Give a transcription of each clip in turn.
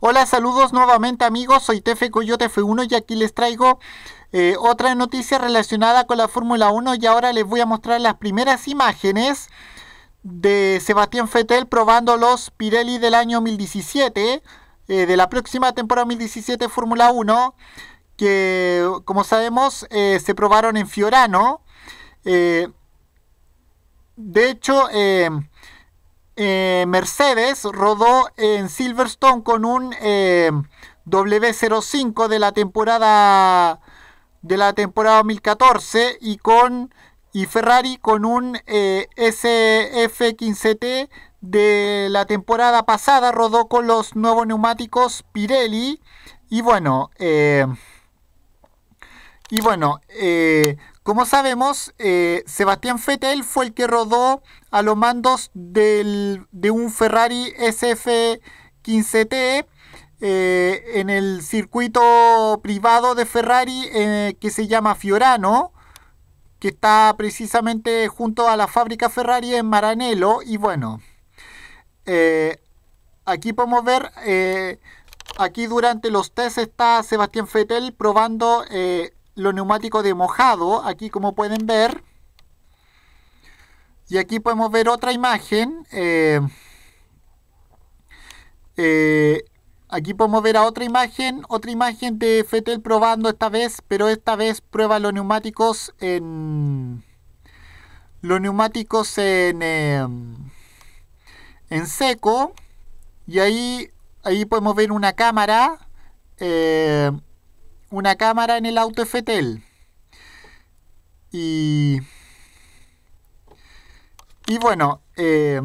Hola, saludos nuevamente amigos, soy Tefe Coyote F1 y aquí les traigo eh, otra noticia relacionada con la Fórmula 1 y ahora les voy a mostrar las primeras imágenes de Sebastián Fettel probando los Pirelli del año 2017, eh, de la próxima temporada 2017 Fórmula 1, que como sabemos eh, se probaron en Fiorano. de hecho, eh, Mercedes rodó en Silverstone con un eh, W05 de la temporada de la temporada 2014 y con y Ferrari con un eh, SF15T de la temporada pasada rodó con los nuevos neumáticos Pirelli y bueno y bueno, eh, como sabemos, eh, Sebastián Fettel fue el que rodó a los mandos de un Ferrari SF15T eh, en el circuito privado de Ferrari que se llama Fiorano, que está precisamente junto a la fábrica Ferrari en Maranello. Y bueno, aquí podemos ver, aquí durante los test está Sebastián Fettel probando los neumáticos de mojado, aquí como pueden ver. Y aquí podemos ver otra imagen. Eh, eh, aquí podemos ver a otra imagen, otra imagen de Fetel probando esta vez, pero esta vez prueba los neumáticos en los neumáticos en, eh, en seco y ahí, ahí podemos ver una cámara una cámara en el auto FTL. Y, y bueno, eh,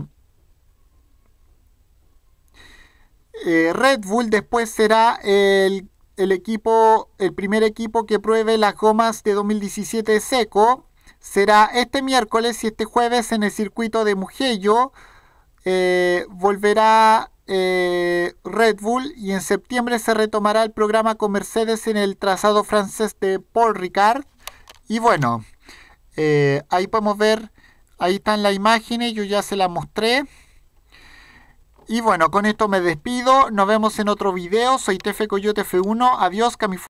eh, Red Bull después será el, equipo, el primer equipo que pruebe las gomas de 2017 seco. Será este miércoles y este jueves en el circuito de Mugello. Eh, volverá Red Bull y en septiembre se retomará el programa con Mercedes en el trazado francés de Paul Ricard. Y bueno, eh, ahí podemos ver, ahí están las imágenes, yo ya se las mostré. Y bueno, con esto me despido, nos vemos en otro video, soy Tefe Coyote F1, adiós, mi.